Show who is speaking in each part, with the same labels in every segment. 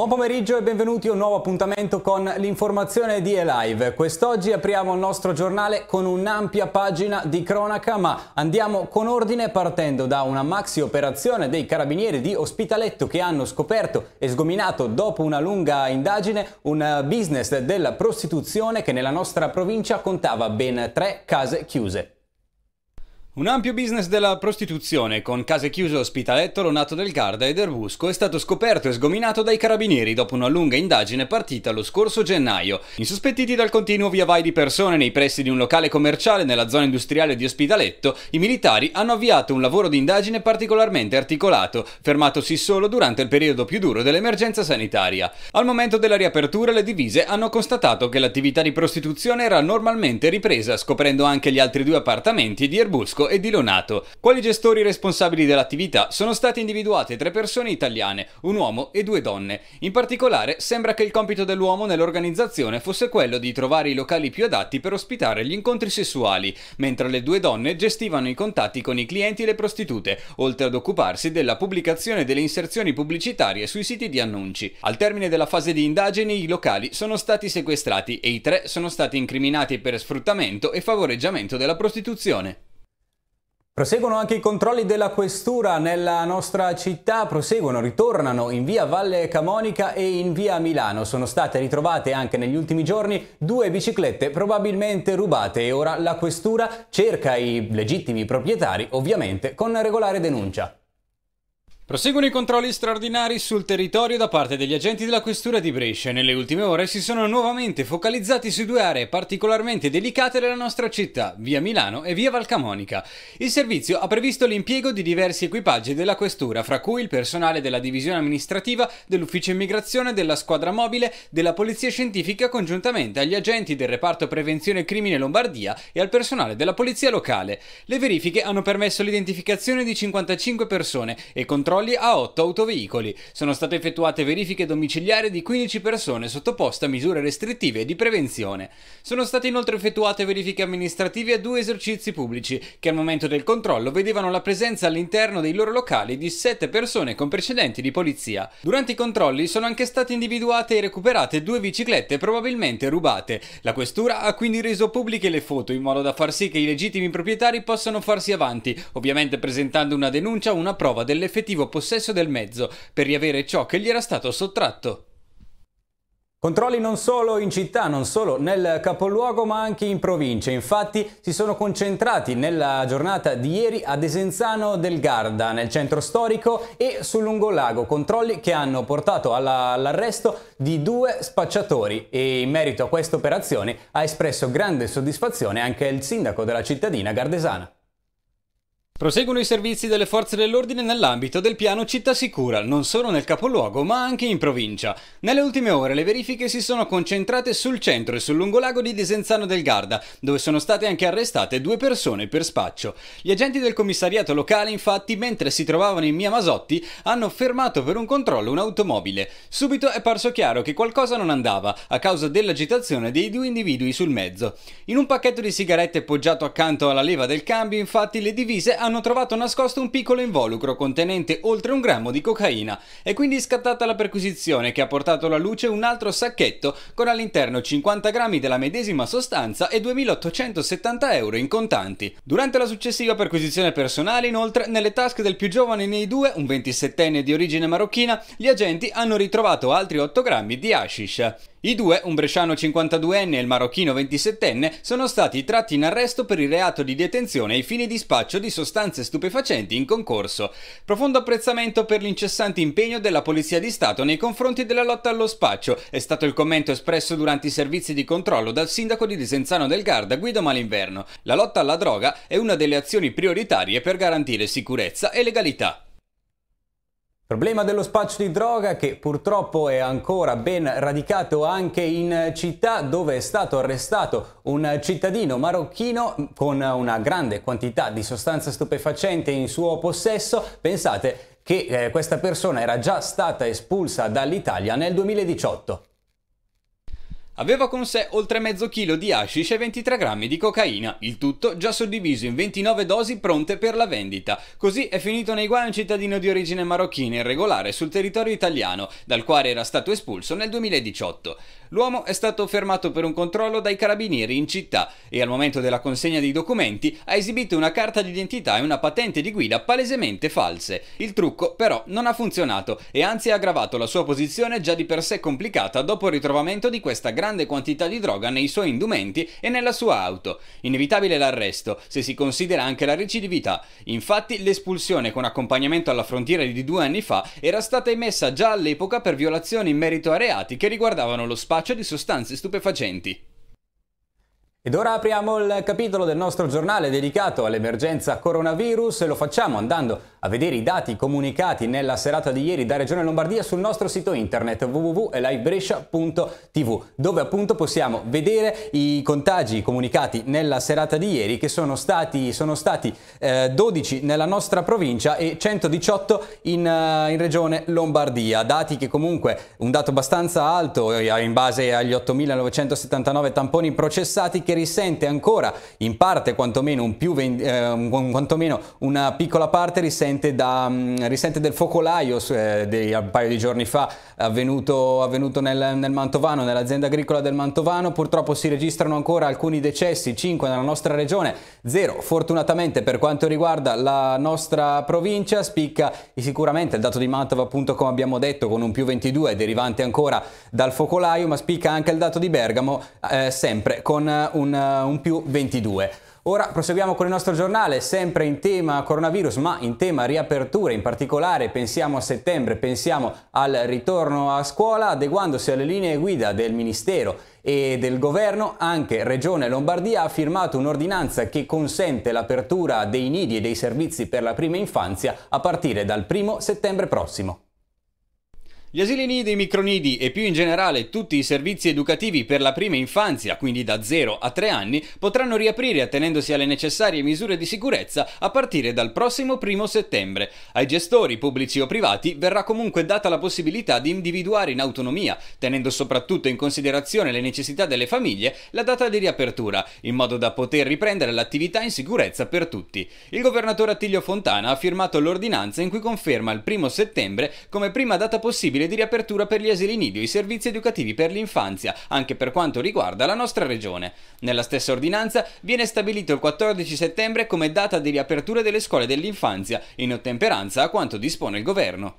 Speaker 1: Buon pomeriggio e benvenuti a un nuovo appuntamento con l'informazione di Elive. Quest'oggi apriamo il nostro giornale con un'ampia pagina di cronaca, ma andiamo con ordine partendo da una maxi operazione dei carabinieri di Ospitaletto che hanno scoperto e sgominato dopo una lunga indagine un business della prostituzione che nella nostra provincia contava ben tre case chiuse. Un ampio business della prostituzione con case chiuse Ospitaletto, Lonato del Garda ed Erbusco è stato scoperto e sgominato dai carabinieri dopo una lunga indagine partita lo scorso gennaio. Insospettiti dal continuo via vai di persone nei pressi di un locale commerciale nella zona industriale di Ospitaletto, i militari hanno avviato un lavoro di indagine particolarmente articolato, fermatosi solo durante il periodo più duro dell'emergenza sanitaria. Al momento della riapertura le divise hanno constatato che l'attività di prostituzione era normalmente ripresa, scoprendo anche gli altri due appartamenti di Erbusco e di Lonato. Quali gestori responsabili dell'attività sono state individuate tre persone italiane, un uomo e due donne. In particolare sembra che il compito dell'uomo nell'organizzazione fosse quello di trovare i locali più adatti per ospitare gli incontri sessuali, mentre le due donne gestivano i contatti con i clienti e le prostitute, oltre ad occuparsi della pubblicazione delle inserzioni pubblicitarie sui siti di annunci. Al termine della fase di indagini i locali sono stati sequestrati e i tre sono stati incriminati per sfruttamento e favoreggiamento della prostituzione. Proseguono anche i controlli della questura nella nostra città, proseguono, ritornano in via Valle Camonica e in via Milano. Sono state ritrovate anche negli ultimi giorni due biciclette probabilmente rubate e ora la questura cerca i legittimi proprietari ovviamente con regolare denuncia. Proseguono i controlli straordinari sul territorio da parte degli agenti della Questura di Brescia e nelle ultime ore si sono nuovamente focalizzati su due aree particolarmente delicate della nostra città, via Milano e via Valcamonica. Il servizio ha previsto l'impiego di diversi equipaggi della Questura, fra cui il personale della divisione amministrativa, dell'ufficio immigrazione, della squadra mobile, della polizia scientifica congiuntamente agli agenti del reparto prevenzione crimine Lombardia e al personale della polizia locale. Le verifiche hanno permesso l'identificazione di 55 persone e controlli controlli a 8 autoveicoli. Sono state effettuate verifiche domiciliari di 15 persone sottoposte a misure restrittive di prevenzione. Sono state inoltre effettuate verifiche amministrative a due esercizi pubblici che al momento del controllo vedevano la presenza all'interno dei loro locali di 7 persone con precedenti di polizia. Durante i controlli sono anche state individuate e recuperate due biciclette probabilmente rubate. La questura ha quindi reso pubbliche le foto in modo da far sì che i legittimi proprietari possano farsi avanti, ovviamente presentando una denuncia o una prova dell'effettivo possesso del mezzo per riavere ciò che gli era stato sottratto. Controlli non solo in città, non solo nel capoluogo, ma anche in provincia. Infatti si sono concentrati nella giornata di ieri ad Esenzano del Garda, nel centro storico e sul Lungolago. Controlli che hanno portato all'arresto di due spacciatori e in merito a questa operazione ha espresso grande soddisfazione anche il sindaco della cittadina gardesana. Proseguono i servizi delle forze dell'ordine nell'ambito del piano Città Sicura, non solo nel capoluogo ma anche in provincia. Nelle ultime ore le verifiche si sono concentrate sul centro e sul lungolago di Desenzano del Garda, dove sono state anche arrestate due persone per spaccio. Gli agenti del commissariato locale infatti, mentre si trovavano in Mia Masotti, hanno fermato per un controllo un'automobile. Subito è parso chiaro che qualcosa non andava, a causa dell'agitazione dei due individui sul mezzo. In un pacchetto di sigarette poggiato accanto alla leva del cambio infatti le divise hanno hanno trovato nascosto un piccolo involucro contenente oltre un grammo di cocaina. È quindi scattata la perquisizione che ha portato alla luce un altro sacchetto con all'interno 50 grammi della medesima sostanza e 2870 euro in contanti. Durante la successiva perquisizione personale, inoltre, nelle tasche del più giovane nei due, un 27enne di origine marocchina, gli agenti hanno ritrovato altri 8 grammi di hashish. I due, un bresciano 52enne e il marocchino 27enne, sono stati tratti in arresto per il reato di detenzione ai fini di spaccio di sostanze stupefacenti in concorso. Profondo apprezzamento per l'incessante impegno della Polizia di Stato nei confronti della lotta allo spaccio è stato il commento espresso durante i servizi di controllo dal sindaco di Desenzano del Garda, Guido Malinverno. La lotta alla droga è una delle azioni prioritarie per garantire sicurezza e legalità. Problema dello spaccio di droga che purtroppo è ancora ben radicato anche in città dove è stato arrestato un cittadino marocchino con una grande quantità di sostanza stupefacente in suo possesso. Pensate che eh, questa persona era già stata espulsa dall'Italia nel 2018. Aveva con sé oltre mezzo chilo di hashish e 23 grammi di cocaina, il tutto già suddiviso in 29 dosi pronte per la vendita. Così è finito nei guai un cittadino di origine marocchina irregolare sul territorio italiano, dal quale era stato espulso nel 2018. L'uomo è stato fermato per un controllo dai carabinieri in città e al momento della consegna dei documenti ha esibito una carta d'identità e una patente di guida palesemente false. Il trucco però non ha funzionato e anzi ha aggravato la sua posizione già di per sé complicata dopo il ritrovamento di questa grande quantità di droga nei suoi indumenti e nella sua auto. Inevitabile l'arresto, se si considera anche la recidività. Infatti l'espulsione con accompagnamento alla frontiera di due anni fa era stata emessa già all'epoca per violazioni in merito a reati che riguardavano lo spazio spaccio di sostanze stupefacenti. Ed ora apriamo il capitolo del nostro giornale dedicato all'emergenza coronavirus e lo facciamo andando a vedere i dati comunicati nella serata di ieri da Regione Lombardia sul nostro sito internet www.elivebrescia.tv dove appunto possiamo vedere i contagi comunicati nella serata di ieri che sono stati, sono stati eh, 12 nella nostra provincia e 118 in, uh, in, Regione Lombardia. Dati che comunque un dato abbastanza alto eh, in base agli 8.979 tamponi processati che risente ancora in parte quantomeno, un più, eh, quantomeno una piccola parte risente risente, da, mm, risente del focolaio eh, un paio di giorni fa avvenuto, avvenuto nel, nel, Mantovano, nell'azienda agricola del Mantovano. Purtroppo si registrano ancora alcuni decessi, 5 nella nostra regione, 0 fortunatamente per quanto riguarda la nostra provincia. Spicca sicuramente il dato di Mantova appunto come abbiamo detto con un più 22 derivante ancora dal focolaio, ma spicca anche il dato di Bergamo eh, sempre con un, un più 22. Ora proseguiamo con il nostro giornale, sempre in tema coronavirus, ma in tema riaperture, in particolare pensiamo a settembre, pensiamo al ritorno a scuola, adeguandosi alle linee guida del Ministero e del governo, anche Regione Lombardia ha firmato un'ordinanza che consente l'apertura dei nidi e dei servizi per la prima infanzia a partire dal 1 settembre prossimo. Gli asili nidi, i micronidi e più in generale tutti i servizi educativi per la prima infanzia, quindi da 0 a 3 anni, potranno riaprire attenendosi alle necessarie misure di sicurezza a partire dal prossimo 1 settembre. Ai gestori, pubblici o privati, verrà comunque data la possibilità di individuare in autonomia, tenendo soprattutto in considerazione le necessità delle famiglie, la data di riapertura, in modo da poter riprendere l'attività in sicurezza per tutti. Il governatore Attilio Fontana ha firmato l'ordinanza in cui conferma il 1 settembre come prima data possibile disponibile di riapertura per gli asili nidio e i servizi educativi per l'infanzia, anche per quanto riguarda la nostra regione. Nella stessa ordinanza viene stabilito il 14 settembre come data di riapertura delle scuole dell'infanzia, in ottemperanza a quanto dispone il governo.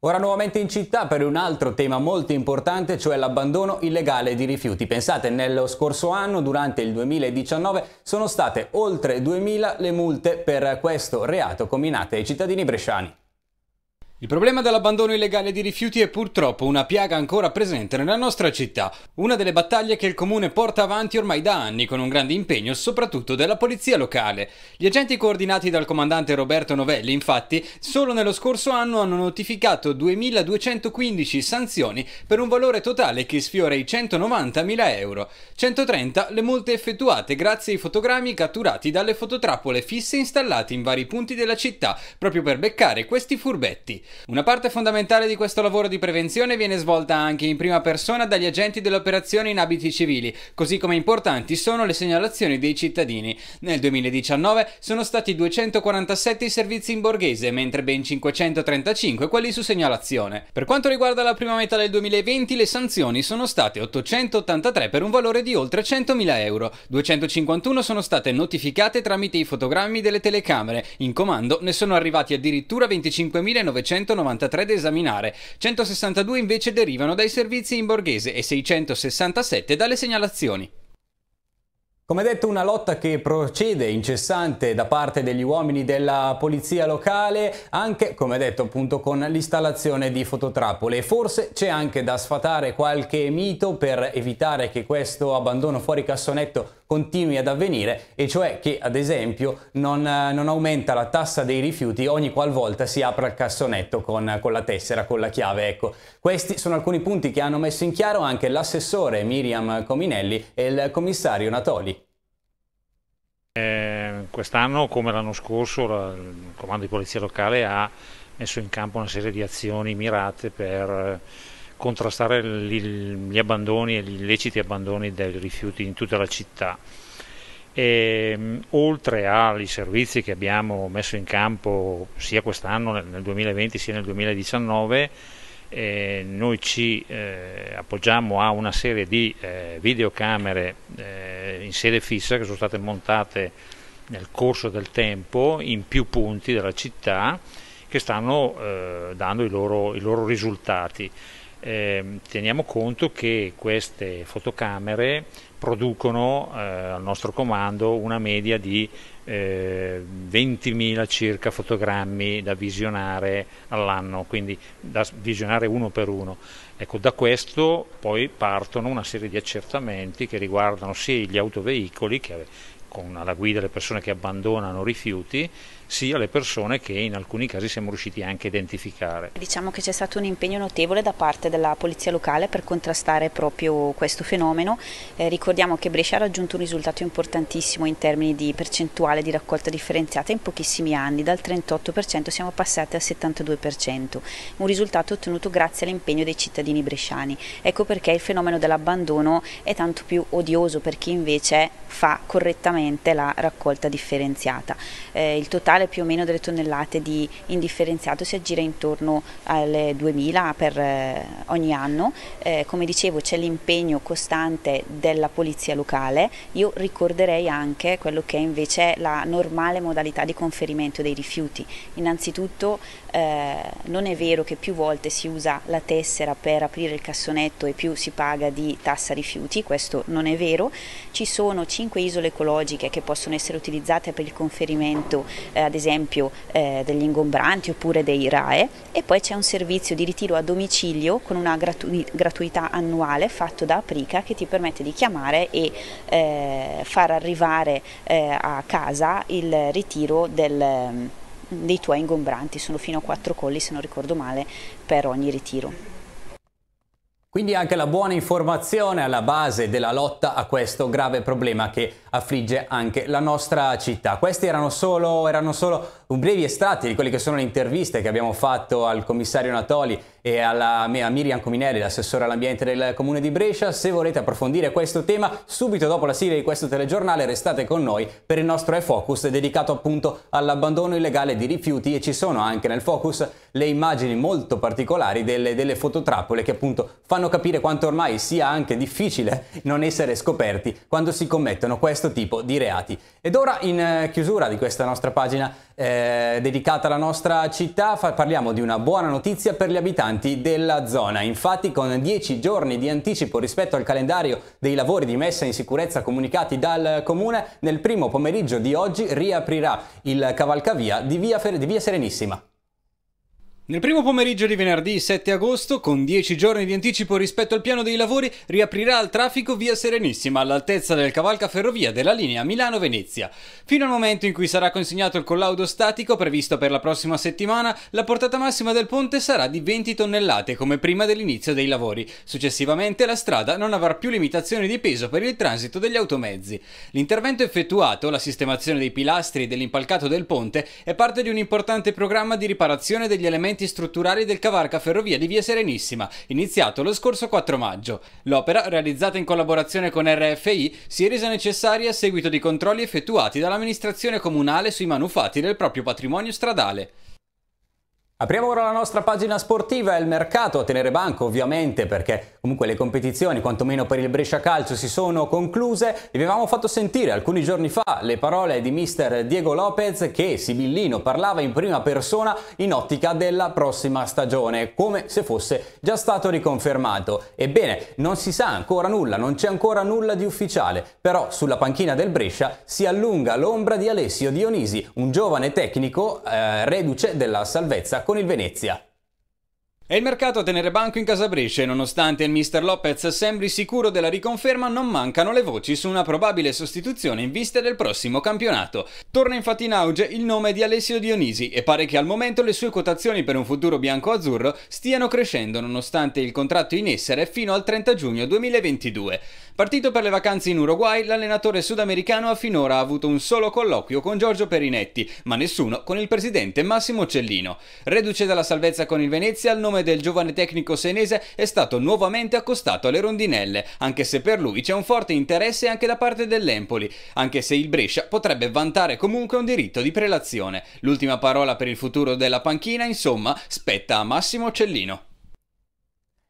Speaker 1: Ora nuovamente in città per un altro tema molto importante, cioè l'abbandono illegale di rifiuti. Pensate, nello scorso anno, durante il 2019, sono state oltre 2.000 le multe per questo reato combinate ai cittadini bresciani. Il problema dell'abbandono illegale di rifiuti è purtroppo una piaga ancora presente nella nostra città, una delle battaglie che il comune porta avanti ormai da anni con un grande impegno soprattutto della polizia locale. Gli agenti coordinati dal comandante Roberto Novelli infatti solo nello scorso anno hanno notificato 2.215 sanzioni per un valore totale che sfiora i 190.000 euro, 130 le multe effettuate grazie ai fotogrammi catturati dalle fototrappole fisse installate in vari punti della città proprio per beccare questi furbetti. Una parte fondamentale di questo lavoro di prevenzione viene svolta anche in prima persona dagli agenti dell'operazione in abiti civili, così come importanti sono le segnalazioni dei cittadini. Nel 2019 sono stati 247 i servizi in borghese, mentre ben 535 quelli su segnalazione. Per quanto riguarda la prima metà del 2020, le sanzioni sono state 883 per un valore di oltre 100.000 euro, 251 sono state notificate tramite i fotogrammi delle telecamere, in comando ne sono arrivati addirittura 25.900 193 da esaminare, 162 invece derivano dai servizi in borghese e 667 dalle segnalazioni. Come detto una lotta che procede incessante da parte degli uomini della polizia locale anche come detto appunto con l'installazione di fototrappole forse c'è anche da sfatare qualche mito per evitare che questo abbandono fuori cassonetto continui ad avvenire e cioè che ad esempio non, eh, non aumenta la tassa dei rifiuti ogni qualvolta si apre il cassonetto con, con la tessera, con la chiave. Ecco, questi sono alcuni punti che hanno messo in chiaro anche l'assessore Miriam Cominelli e il
Speaker 2: commissario Natoli. Eh, Quest'anno, come l'anno scorso, la, il comando di polizia locale ha messo in campo una serie di azioni mirate per... Eh, contrastare gli abbandoni e gli illeciti abbandoni dei rifiuti in tutta la città. E, ehm, oltre ai servizi che abbiamo messo in campo sia quest'anno nel 2020 sia nel 2019, eh, noi ci eh, appoggiamo a una serie di eh, videocamere eh, in sede fissa che sono state montate nel corso del tempo in più punti della città che stanno eh, dando i loro, i loro risultati eh, teniamo conto che queste fotocamere producono eh, al nostro comando una media di eh, 20.000 circa fotogrammi da visionare all'anno, quindi da visionare uno per uno. Ecco, da questo poi partono una serie di accertamenti che riguardano sia gli autoveicoli, che con alla guida le persone che abbandonano rifiuti, sia le persone che in alcuni casi siamo riusciti anche a identificare.
Speaker 3: Diciamo che c'è stato un impegno notevole da parte della polizia locale per contrastare proprio questo fenomeno. Eh, ricordiamo che Brescia ha raggiunto un risultato importantissimo in termini di percentuale di raccolta differenziata in pochissimi anni, dal 38% siamo passati al 72%, un risultato ottenuto grazie all'impegno dei cittadini bresciani. Ecco perché il fenomeno dell'abbandono è tanto più odioso per chi invece fa correttamente la raccolta differenziata. Eh, il totale totale più o meno delle tonnellate di indifferenziato si aggira intorno alle 2000 per eh, ogni anno. Eh, come dicevo c'è l'impegno costante della polizia locale, io ricorderei anche quello che è invece la normale modalità di conferimento dei rifiuti. Innanzitutto eh, non è vero che più volte si usa la tessera per aprire il cassonetto e più si paga di tassa rifiuti, questo non è vero, ci sono cinque isole ecologiche che possono essere utilizzate per il conferimento eh, ad esempio eh, degli ingombranti oppure dei RAE e poi c'è un servizio di ritiro a domicilio con una gratu gratuità annuale fatto da Aprica che ti permette di chiamare e eh, far arrivare eh, a casa il ritiro del dei tuoi ingombranti, sono fino a 4 colli se non ricordo male per ogni ritiro.
Speaker 1: Quindi anche la buona informazione alla base della lotta a questo grave problema che affligge anche la nostra città. Questi erano solo, erano solo brevi estratti di quelle che sono le interviste che abbiamo fatto al commissario Natoli e alla, a Miriam Cominelli, l'assessore all'ambiente del comune di Brescia. Se volete approfondire questo tema, subito dopo la sigla di questo telegiornale restate con noi per il nostro e-focus dedicato appunto all'abbandono illegale di rifiuti e ci sono anche nel focus le immagini molto particolari delle, delle fototrappole che appunto fanno capire quanto ormai sia anche difficile non essere scoperti quando si commettono questo questo tipo di reati. Ed ora in eh, chiusura di questa nostra pagina eh, dedicata alla nostra città parliamo di una buona notizia per gli abitanti della zona. Infatti con 10 giorni di anticipo rispetto al calendario dei lavori di messa in sicurezza comunicati dal comune, nel primo pomeriggio di oggi riaprirà il cavalcavia di via, Fer- di via Serenissima. Nel primo pomeriggio di venerdì 7 agosto, con 10 giorni di anticipo rispetto al piano dei lavori, riaprirà al traffico via Serenissima all'altezza del cavalcaferrovia della linea Milano-Venezia. Fino al momento in cui sarà consegnato il collaudo statico previsto per la prossima settimana, la portata massima del ponte sarà di 20 tonnellate come prima dell'inizio dei lavori. Successivamente la strada non avrà più limitazioni di peso per il transito degli automezzi. L'intervento effettuato, la sistemazione dei pilastri e dell'impalcato del ponte, è parte di un importante programma di riparazione degli elementi interventi strutturali del cavarca ferrovia di Via Serenissima, iniziato lo scorso 4 maggio. L'opera, realizzata in collaborazione con RFI, si è resa necessaria a seguito di controlli effettuati dall'amministrazione comunale sui manufatti del proprio patrimonio stradale. Apriamo ora la nostra pagina sportiva e il mercato a tenere banco ovviamente perché comunque le competizioni quantomeno per il Brescia Calcio si sono concluse e vi avevamo fatto sentire alcuni giorni fa le parole di mister Diego Lopez che Sibillino parlava in prima persona in ottica della prossima stagione come se fosse già stato riconfermato. Ebbene non si sa ancora nulla, non c'è ancora nulla di ufficiale però sulla panchina del Brescia si allunga l'ombra di Alessio Dionisi un giovane tecnico eh, reduce della salvezza con il Venezia. È il mercato a tenere banco in casa Brescia e nonostante il mister Lopez sembri sicuro della riconferma, non mancano le voci su una probabile sostituzione in vista del prossimo campionato. Torna infatti in auge il nome di Alessio Dionisi e pare che al momento le sue quotazioni per un futuro bianco-azzurro stiano crescendo nonostante il contratto in essere fino al 30 giugno 2022. Partito per le vacanze in Uruguay, l'allenatore sudamericano ha finora avuto un solo colloquio con Giorgio Perinetti, ma nessuno con il presidente Massimo Cellino. Reduce dalla salvezza con il Venezia, il nome del giovane tecnico senese è stato nuovamente accostato alle rondinelle, anche se per lui c'è un forte interesse anche da parte dell'Empoli, anche se il Brescia potrebbe vantare comunque un diritto di prelazione. L'ultima parola per il futuro della panchina, insomma, spetta a Massimo Cellino.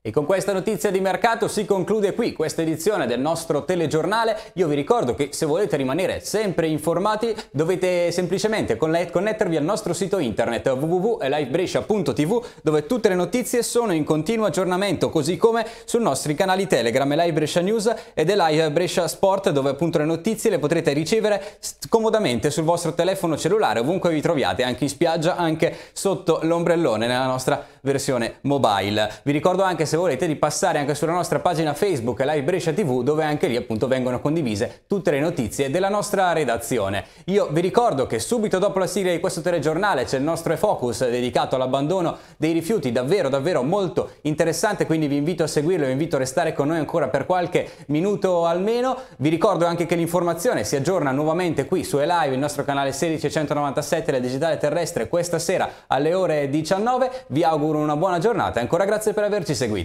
Speaker 1: E con questa notizia di mercato si conclude qui questa edizione del nostro telegiornale. Io vi ricordo che se volete rimanere sempre informati dovete semplicemente connettervi al nostro sito internet www.livebrescia.tv dove tutte le notizie sono in continuo aggiornamento così come sui nostri canali Telegram Live Brescia News e The Live Brescia Sport dove appunto le notizie le potrete ricevere comodamente sul vostro telefono cellulare ovunque vi troviate anche in spiaggia anche sotto l'ombrellone nella nostra versione mobile. Vi ricordo anche se se volete di passare anche sulla nostra pagina Facebook Live Brescia TV dove anche lì appunto vengono condivise tutte le notizie della nostra redazione. Io vi ricordo che subito dopo la sigla di questo telegiornale c'è il nostro e-focus dedicato all'abbandono dei rifiuti, davvero davvero molto interessante, quindi vi invito a seguirlo, vi invito a restare con noi ancora per qualche minuto almeno. Vi ricordo anche che l'informazione si aggiorna nuovamente qui su E-Live, il nostro canale 16197, la digitale terrestre, questa sera alle ore 19. Vi auguro una buona giornata e ancora grazie per averci seguito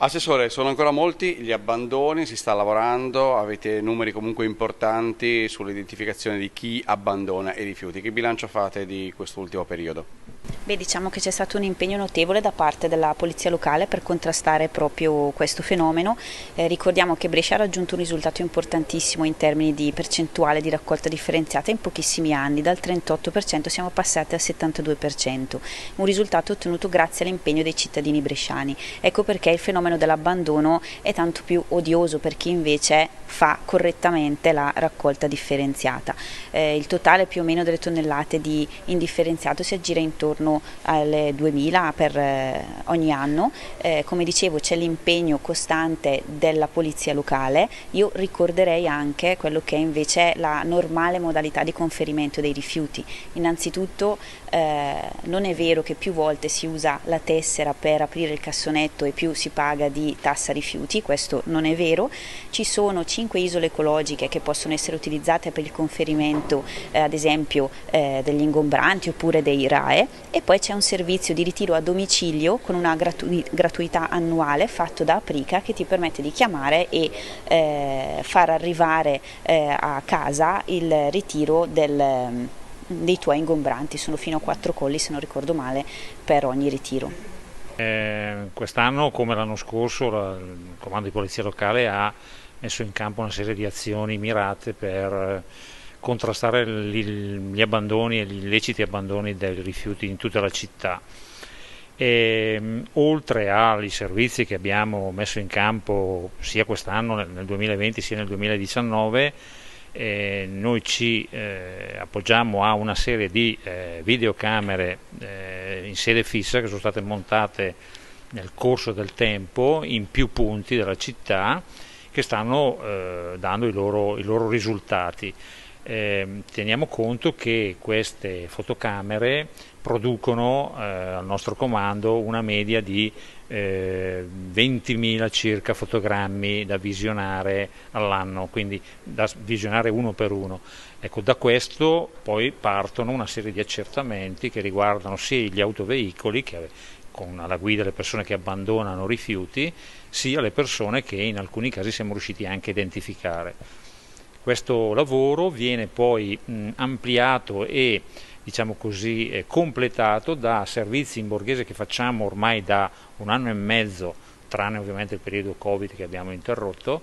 Speaker 1: Assessore, sono ancora molti gli abbandoni, si sta lavorando, avete numeri comunque importanti sull'identificazione di chi abbandona i rifiuti. Che bilancio fate di quest'ultimo periodo?
Speaker 3: Beh, diciamo che c'è stato un impegno notevole da parte della polizia locale per contrastare proprio questo fenomeno. Eh, ricordiamo che Brescia ha raggiunto un risultato importantissimo in termini di percentuale di raccolta differenziata in pochissimi anni, dal 38% siamo passati al 72%, un risultato ottenuto grazie all'impegno dei cittadini bresciani. Ecco perché il fenomeno dell'abbandono è tanto più odioso per chi invece fa correttamente la raccolta differenziata. Eh, il totale più o meno delle tonnellate di indifferenziato si aggira intorno intorno alle 2000 per eh, ogni anno. Eh, come dicevo c'è l'impegno costante della polizia locale, io ricorderei anche quello che è invece la normale modalità di conferimento dei rifiuti. Innanzitutto eh, non è vero che più volte si usa la tessera per aprire il cassonetto e più si paga di tassa rifiuti, questo non è vero. Ci sono cinque isole ecologiche che possono essere utilizzate per il conferimento eh, ad esempio eh, degli ingombranti oppure dei RAE e poi c'è un servizio di ritiro a domicilio con una gratu gratuità annuale fatto da Aprica che ti permette di chiamare e eh, far arrivare eh, a casa il ritiro del, mm, dei tuoi ingombranti, sono fino a quattro colli se non ricordo male per ogni ritiro.
Speaker 2: Eh, Quest'anno, come l'anno scorso, la, il Comando di Polizia Locale ha messo in campo una serie di azioni mirate per contrastare gli abbandoni e gli illeciti abbandoni dei rifiuti in tutta la città. E, ehm, oltre ai servizi che abbiamo messo in campo sia quest'anno, nel 2020 sia nel 2019, eh, noi ci eh, appoggiamo a una serie di eh, videocamere eh, in sede fissa che sono state montate nel corso del tempo in più punti della città che stanno eh, dando i loro, i loro risultati eh, teniamo conto che queste fotocamere producono eh, al nostro comando una media di eh, 20.000 circa fotogrammi da visionare all'anno, quindi da visionare uno per uno. Ecco, da questo poi partono una serie di accertamenti che riguardano sia gli autoveicoli che con alla guida le persone che abbandonano rifiuti, sia le persone che in alcuni casi siamo riusciti anche a identificare. Questo lavoro viene poi mh, ampliato e diciamo così, eh, completato da servizi in borghese che facciamo ormai da un anno e mezzo, tranne ovviamente il periodo Covid che abbiamo interrotto,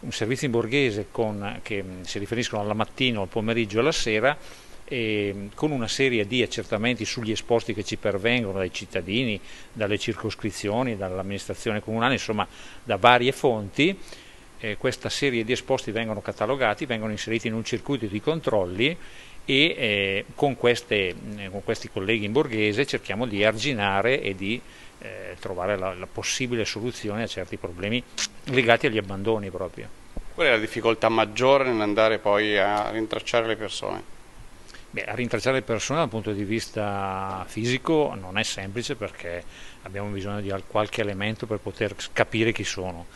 Speaker 2: un servizio in borghese con, che mh, si riferiscono alla mattina, al pomeriggio e alla sera, e, con una serie di accertamenti sugli esposti che ci pervengono dai cittadini, dalle circoscrizioni, dall'amministrazione comunale, insomma da varie fonti eh, questa serie di esposti vengono catalogati, vengono inseriti in un circuito di controlli e eh, con, queste, eh, con, questi colleghi in borghese cerchiamo di arginare e di eh, trovare la, la possibile soluzione a certi problemi legati agli abbandoni proprio.
Speaker 1: Qual è la difficoltà maggiore nell'andare poi a rintracciare
Speaker 2: le persone? Beh, a rintracciare le persone dal punto di vista fisico non è semplice perché abbiamo bisogno di qualche elemento per poter capire chi sono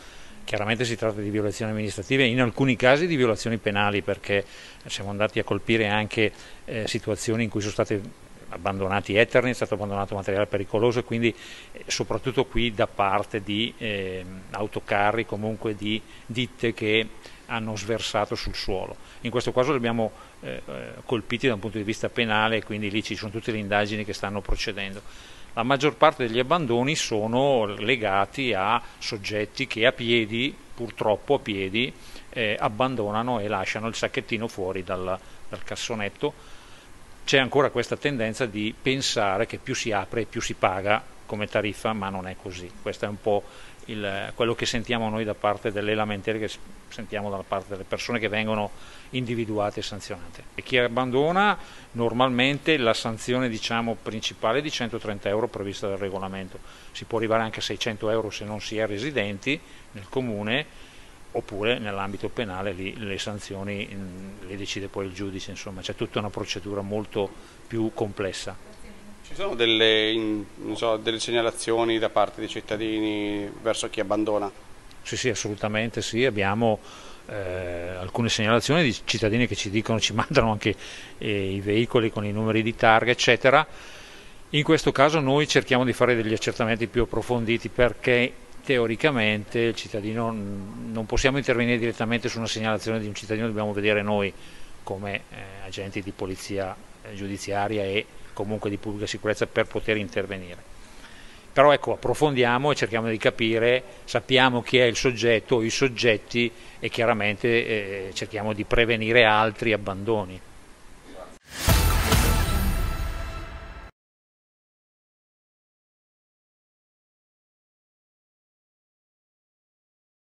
Speaker 2: Chiaramente si tratta di violazioni amministrative, in alcuni casi di violazioni penali perché siamo andati a colpire anche eh, situazioni in cui sono state abbandonati eterni, è stato abbandonato materiale pericoloso e quindi eh, soprattutto qui da parte di eh, autocarri, comunque di ditte che hanno sversato sul suolo. In questo caso li abbiamo eh, eh colpiti da un punto di vista penale, quindi lì ci sono tutte le indagini che stanno procedendo la maggior parte degli abbandoni sono legati a soggetti che a piedi, purtroppo a piedi, eh, abbandonano e lasciano il sacchettino fuori dal, dal cassonetto. C'è ancora questa tendenza di pensare che più si apre più si paga come tariffa, ma non è così. Questo è un po' il, quello che sentiamo noi da parte delle lamentele che sentiamo da parte delle persone che vengono individuate e sanzionate. E chi abbandona normalmente la sanzione diciamo, principale è di 130 euro prevista dal regolamento, si può arrivare anche a 600 euro se non si è residenti nel comune oppure nell'ambito penale lì, le sanzioni le decide poi il giudice, insomma c'è tutta una procedura molto più complessa.
Speaker 1: Ci sono delle, so, delle, segnalazioni da parte dei cittadini verso chi abbandona?
Speaker 2: Sì, sì, assolutamente sì. Abbiamo eh, alcune segnalazioni di cittadini che ci dicono, ci mandano anche eh, i veicoli con i numeri di targa, eccetera. In questo caso noi cerchiamo di fare degli accertamenti più approfonditi perché teoricamente il cittadino non possiamo intervenire direttamente su una segnalazione di un cittadino, dobbiamo vedere noi come eh, agenti di polizia eh, giudiziaria e comunque di pubblica sicurezza per poter intervenire. Però ecco, approfondiamo e cerchiamo di capire, sappiamo chi è il soggetto o i soggetti e chiaramente eh, cerchiamo di prevenire altri abbandoni.